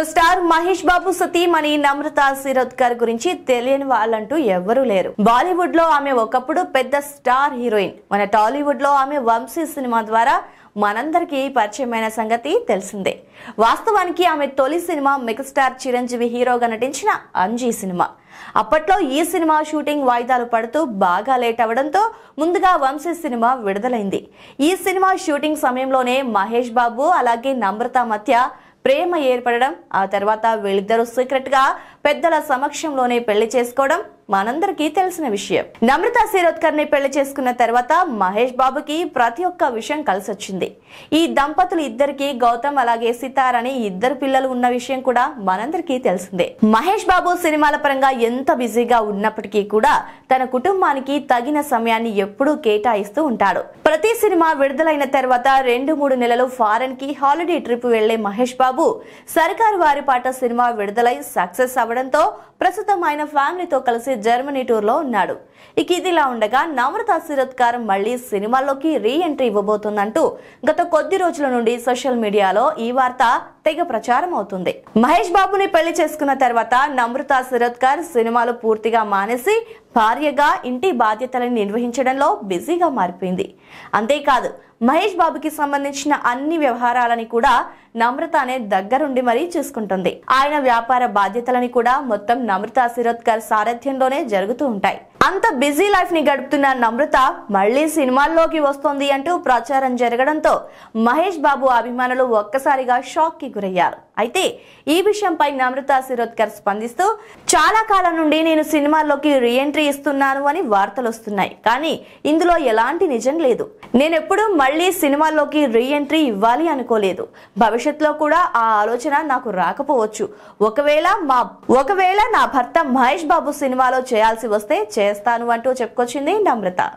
so star Mahesh బాబు సతీమణి నమ్రత శిరోద్కర్ గురించి తెలియని వాళ్ళంటూ ఎవరూ లేరు బాలీవుడ్ లో ఆమె ఒకప్పుడు పెద్ద స్టార్ హీరోయిన్ మన టాలీవుడ్ లో ఆమె వంశీ సినిమా ద్వారా మనందరికీ పరిచయమైన సంగతి తెలిసిందే వాస్తవానికి ఆమె తొలి సినిమా మెగాస్టార్ చిరంజీవి హీరోగా నటించిన అంజీ సినిమా అప్పట్లో ఈ సినిమా షూటింగ్ వాయిదాలు పడుతూ బాగా లేట్ అవడంతో ముందుగా వంశీ సినిమా విడుదలైంది ఈ సినిమా షూటింగ్ సమయంలోనే మహేష్ బాబు అలాగే నమ్రత మధ్య ప్రేమ ఏర్పడడం ఆ తర్వాత వీళ్ళిద్దరూ సీక్రెట్గా పెద్దల సమక్షంలోనే పెళ్లి చేసుకోవడం మనందరికీ తెలిసిన విషయం నమ్రత సిరోద్కర్ ని పెళ్లి చేసుకున్న తర్వాత మహేష్ బాబుకి ప్రతి ఒక్క విషయం కలిసొచ్చింది ఈ దంపతులు ఇద్దరికి గౌతమ్ అలాగే సితార్ అని ఇద్దరు పిల్లలు ఉన్న విషయం కూడా మనందరికీ తెలిసిందే మహేష్ బాబు సినిమాల పరంగా ఎంత బిజీగా ఉన్నప్పటికీ కూడా తన కుటుంబానికి తగిన సమయాన్ని ఎప్పుడూ కేటాయిస్తూ ఉంటాడు ప్రతి సినిమా విడుదలైన తర్వాత రెండు మూడు నెలలు ఫారెన్ కి హాలిడే ట్రిప్ వెళ్లే మహేష్ బాబు సర్కారు వారి పాట సినిమా విడుదలై సక్సెస్ అవడంతో ప్రస్తుతం ఆయన ఫ్యామిలీతో కలిసి జర్మనీ టూర్లో ఉన్నాడు ఇక ఇదిలా ఉండగా నమ్రత కార్ మళ్ళీ సినిమాల్లోకి రీ ఎంట్రీ ఇవ్వబోతుందంటూ గత కొద్ది రోజుల నుండి సోషల్ మీడియాలో ఈ వార్త తెగ ప్రచారం అవుతుంది మహేష్ బాబుని పెళ్లి చేసుకున్న తర్వాత నమ్రత సిరత్కర్ సినిమాలు పూర్తిగా మానేసి భార్యగా ఇంటి బాధ్యతలను నిర్వహించడంలో బిజీగా మారిపోయింది అంతేకాదు మహేష్ బాబుకి సంబంధించిన అన్ని వ్యవహారాలని కూడా నమ్రత అనే దగ్గరుండి మరీ చూసుకుంటుంది ఆయన వ్యాపార బాధ్యతలని కూడా మొత్తం నమ్రత శిరోద్కర్ సారథ్యంలోనే జరుగుతూ ఉంటాయి అంత బిజీ లైఫ్ ని గడుపుతున్న నమ్రత మళ్లీ సినిమాల్లోకి వస్తోంది అంటూ ప్రచారం జరగడంతో మహేష్ బాబు అభిమానులు ఒక్కసారిగా షాక్ కి గురయ్యారు అయితే ఈ విషయంపై నమ్రత శిరోద్కర్ స్పందిస్తూ చాలా కాలం నుండి నేను సినిమాల్లోకి రీఎంట్రీ ఇస్తున్నాను అని వార్తలు వస్తున్నాయి కానీ ఇందులో ఎలాంటి నిజం లేదు నేనెప్పుడు మళ్ళీ సినిమాల్లోకి రీఎంట్రీ ఇవ్వాలి అనుకోలేదు భవిష్యత్తులో కూడా ఆ ఆలోచన నాకు రాకపోవచ్చు ఒకవేళ మా ఒకవేళ నా భర్త మహేష్ బాబు సినిమాలో చేయాల్సి వస్తే చేస్తాను అంటూ చెప్పుకొచ్చింది నమ్రత